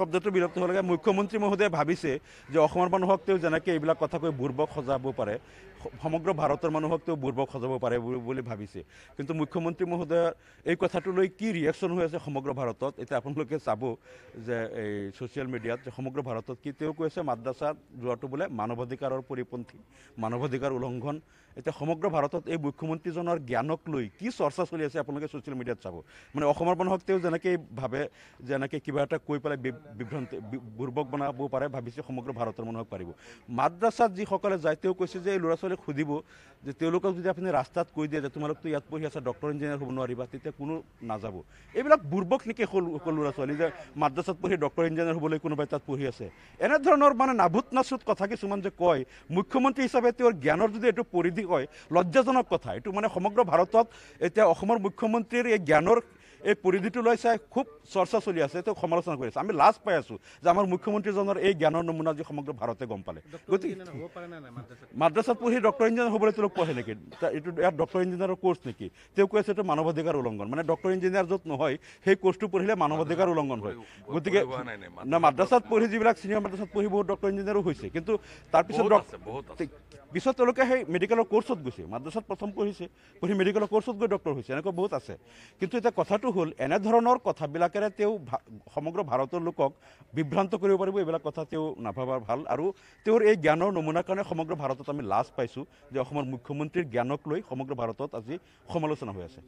শব্দটো বিৰক্ত হ'ব লাগে মুখ্যমন্ত্ৰী মহোদয়ে ভাবিছে যে অসমৰ মানুহক তেওঁ যেনেকৈ এইবিলাক কথা কৈ বুৰ্বক সজাব পাৰে সমগ্ৰ ভাৰতৰ মানুহক তেওঁ বুৰ্বক সজাব পাৰে বুলি ভাবিছে কিন্তু মুখ্যমন্ত্ৰী মহোদয়ৰ এই কথাটো লৈ কি ৰিয়েকশ্যন হৈ আছে সমগ্ৰ ভাৰতত এতিয়া আপোনালোকে চাব যে এই ছ'চিয়েল মিডিয়াত যে সমগ্ৰ ভাৰতত কি তেওঁ কৈ আছে মাদ্ৰাছাত যোৱাটো বোলে মানৱ অধিকাৰৰ পৰিপন্থী মানৱ অধিকাৰ উলংঘন এতিয়া সমগ্ৰ ভাৰতত এই মুখ্যমন্ত্ৰীজনৰ জ্ঞানক লৈ কি চৰ্চা চলি আছে আপোনালোকে ছ'চিয়েল মিডিয়াত চাব মানে অসমৰ মানুহক তেওঁ যেনেকৈ ভাবে যেনেকৈ কিবা এটা কৈ পেলাই বিভ্ৰান্ত বুৰ্বক বনাব পাৰে ভাবিছে সমগ্ৰ ভাৰতৰ মানুহক পাৰিব মাদ্ৰাছাত যিসকলে যায় তেওঁ কৈছে যে এই ল'ৰা ছোৱালীক সুধিব যে তেওঁলোকক যদি আপুনি ৰাস্তাত কৈ দিয়ে যে তোমালোকতো ইয়াত পঢ়ি আছা ডক্টৰ ইঞ্জিনিয়াৰ হ'ব নোৱাৰিবা তেতিয়া কোনো নাযাব এইবিলাক বুৰ্বক নেকি সকলো ল'ৰা ছোৱালী যে মাদ্ৰাছাত পঢ়ি ডক্টৰ ইঞ্জিনিয়াৰ হ'বলৈ কোনোবাই তাত পঢ়ি আছে এনেধৰণৰ মানে নাভূত নাচুত কথা কিছুমান যে কয় মুখ্যমন্ত্ৰী হিচাপে তেওঁৰ জ্ঞানৰ যদি এইটো পৰিধি কয় লজ্জাজনক কথা এইটো মানে সমগ্ৰ ভাৰতত এতিয়া অসমৰ মুখ্যমন্ত্ৰীৰ এই জ্ঞানৰ এই পৰিধিটো লৈ চাই খুব চৰ্চা চলি আছে তেওঁ সমালোচনা কৰি আছে আমি লাজ পাই আছো যে আমাৰ মুখ্যমন্ত্ৰীজনৰ এই জ্ঞানৰ নমুনা যি সমগ্ৰ ভাৰতে গম পালে গতিকে মাদ্ৰাছাত পঢ়ি ডক্টৰ ইঞ্জিনিয়াৰ হ'বলৈ তেওঁলোক পঢ়ে নেকি এইটো ইয়াত ডক্টৰ ইঞ্জিনিয়াৰৰ কোৰ্চ নেকি তেওঁ কৈ আছে এইটো মানৱ অধিকাৰ উলংঘন মানে ডক্টৰ ইঞ্জিনিয়াৰ য'ত নহয় সেই কোৰ্চটো পঢ়িলে মানৱ অধিকাৰ উলংঘন হয় গতিকে মাদ্ৰাছাত পঢ়ি যিবিলাক চিনিয়ৰ মাদ্ৰাছাত পঢ়ি বহুত ডক্টৰ ইঞ্জিনিয়াৰো হৈছে কিন্তু তাৰপিছত পিছত তেওঁলোকে সেই মেডিকেলৰ কোৰ্চত গৈছে মাদ্ৰাছাত প্ৰথম পঢ়িছে পঢ়ি মেডিকেলৰ কোৰ্চত গৈ ডক্টৰ হৈছে এনেকুৱা বহুত আছে কিন্তু এতিয়া কথাটো হ'ল এনেধৰণৰ কথাবিলাকেৰে তেওঁ সমগ্ৰ ভাৰতৰ লোকক বিভ্ৰান্ত কৰিব পাৰিব এইবিলাক কথা তেওঁ নাভাবা ভাল আৰু তেওঁৰ এই জ্ঞানৰ নমুনাৰ কাৰণে সমগ্ৰ ভাৰতত আমি লাজ পাইছোঁ যে অসমৰ মুখ্যমন্ত্ৰীৰ জ্ঞানক লৈ সমগ্ৰ ভাৰতত আজি সমালোচনা হৈ আছে